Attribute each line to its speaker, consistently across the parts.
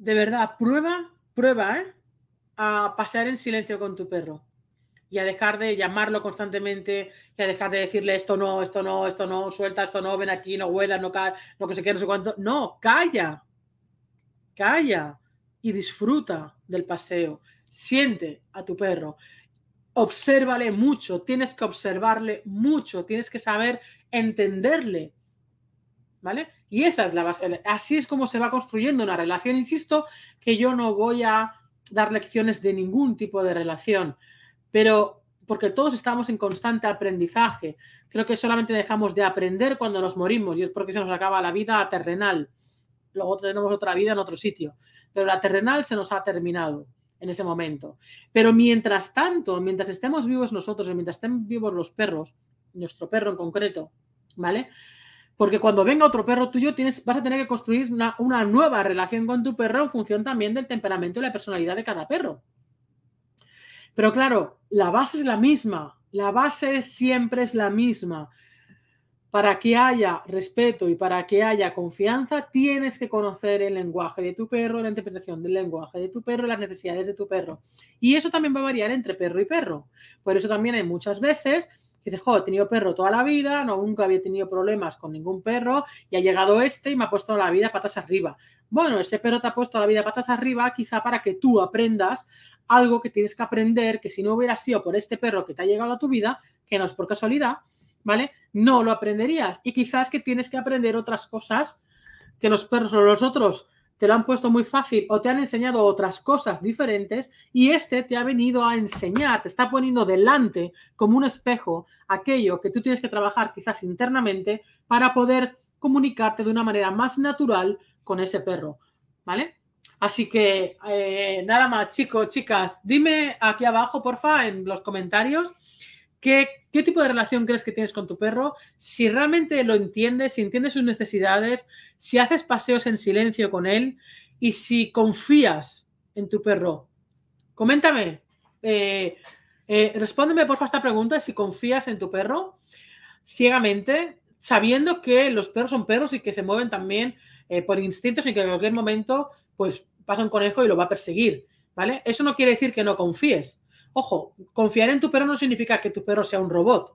Speaker 1: de verdad, prueba, prueba, ¿eh? A pasear en silencio con tu perro y a dejar de llamarlo constantemente y a dejar de decirle esto no, esto no, esto no, suelta, esto no, ven aquí, no huelas, no cae, no que sé qué, no sé cuánto. No, calla, calla y disfruta del paseo. Siente a tu perro, obsérvale mucho, tienes que observarle mucho, tienes que saber entenderle ¿vale? Y esa es la base, así es como se va construyendo una relación, insisto, que yo no voy a dar lecciones de ningún tipo de relación, pero porque todos estamos en constante aprendizaje. Creo que solamente dejamos de aprender cuando nos morimos y es porque se nos acaba la vida terrenal. Luego tenemos otra vida en otro sitio, pero la terrenal se nos ha terminado en ese momento. Pero mientras tanto, mientras estemos vivos nosotros y mientras estén vivos los perros, nuestro perro en concreto, ¿vale? Porque cuando venga otro perro tuyo, tienes, vas a tener que construir una, una, nueva relación con tu perro en función también del temperamento y la personalidad de cada perro. Pero claro, la base es la misma, la base siempre es la misma. Para que haya respeto y para que haya confianza, tienes que conocer el lenguaje de tu perro, la interpretación del lenguaje de tu perro, las necesidades de tu perro. Y eso también va a variar entre perro y perro. Por eso también hay muchas veces que dices, joder, he tenido perro toda la vida, no, nunca había tenido problemas con ningún perro y ha llegado este y me ha puesto la vida patas arriba. Bueno, este perro te ha puesto la vida patas arriba quizá para que tú aprendas algo que tienes que aprender, que si no hubiera sido por este perro que te ha llegado a tu vida, que no es por casualidad, ¿vale? No lo aprenderías y quizás que tienes que aprender otras cosas que los perros o los otros te lo han puesto muy fácil o te han enseñado otras cosas diferentes y este te ha venido a enseñar, te está poniendo delante como un espejo aquello que tú tienes que trabajar quizás internamente para poder comunicarte de una manera más natural con ese perro, ¿vale? Así que eh, nada más, chicos, chicas, dime aquí abajo, porfa, en los comentarios ¿Qué, tipo de relación crees que tienes con tu perro? Si realmente lo entiendes, si entiendes sus necesidades, si haces paseos en silencio con él y si confías en tu perro. Coméntame, eh, eh, respóndeme por favor esta pregunta, si confías en tu perro ciegamente, sabiendo que los perros son perros y que se mueven también eh, por instintos y que en cualquier momento pues pasa un conejo y lo va a perseguir, ¿vale? Eso no quiere decir que no confíes, Ojo, confiar en tu perro no significa que tu perro sea un robot,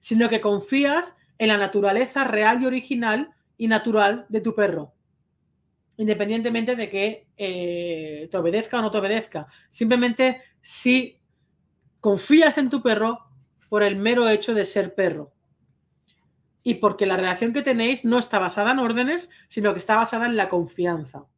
Speaker 1: sino que confías en la naturaleza real y original y natural de tu perro, independientemente de que eh, te obedezca o no te obedezca. Simplemente si confías en tu perro por el mero hecho de ser perro. Y porque la relación que tenéis no está basada en órdenes, sino que está basada en la confianza.